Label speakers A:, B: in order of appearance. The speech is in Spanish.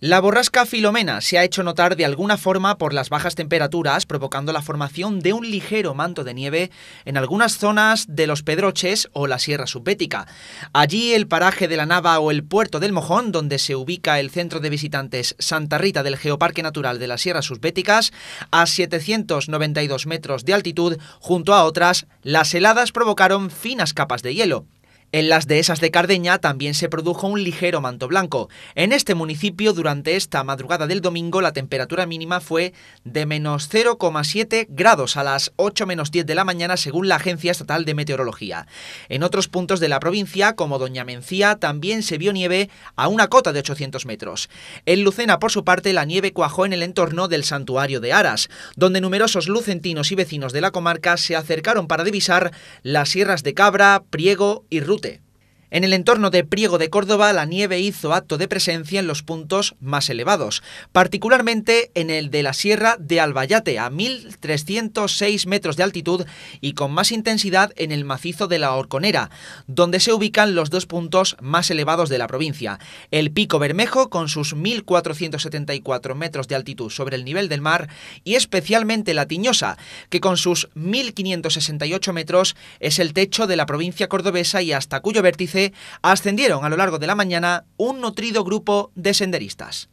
A: La borrasca Filomena se ha hecho notar de alguna forma por las bajas temperaturas, provocando la formación de un ligero manto de nieve en algunas zonas de los Pedroches o la Sierra Subbética. Allí el paraje de la Nava o el puerto del Mojón, donde se ubica el centro de visitantes Santa Rita del Geoparque Natural de las Sierras Subbéticas, a 792 metros de altitud, junto a otras, las heladas provocaron finas capas de hielo. En las dehesas de Cardeña también se produjo un ligero manto blanco. En este municipio, durante esta madrugada del domingo, la temperatura mínima fue de menos 0,7 grados a las 8 menos 10 de la mañana, según la Agencia Estatal de Meteorología. En otros puntos de la provincia, como Doña Mencía, también se vio nieve a una cota de 800 metros. En Lucena, por su parte, la nieve cuajó en el entorno del santuario de Aras, donde numerosos lucentinos y vecinos de la comarca se acercaron para divisar las sierras de Cabra, Priego y Rute. En el entorno de Priego de Córdoba, la nieve hizo acto de presencia en los puntos más elevados, particularmente en el de la Sierra de Albayate, a 1.306 metros de altitud, y con más intensidad en el macizo de la Horconera, donde se ubican los dos puntos más elevados de la provincia. El Pico Bermejo, con sus 1.474 metros de altitud sobre el nivel del mar, y especialmente la Tiñosa, que con sus 1.568 metros es el techo de la provincia cordobesa y hasta cuyo vértice ascendieron a lo largo de la mañana un nutrido grupo de senderistas.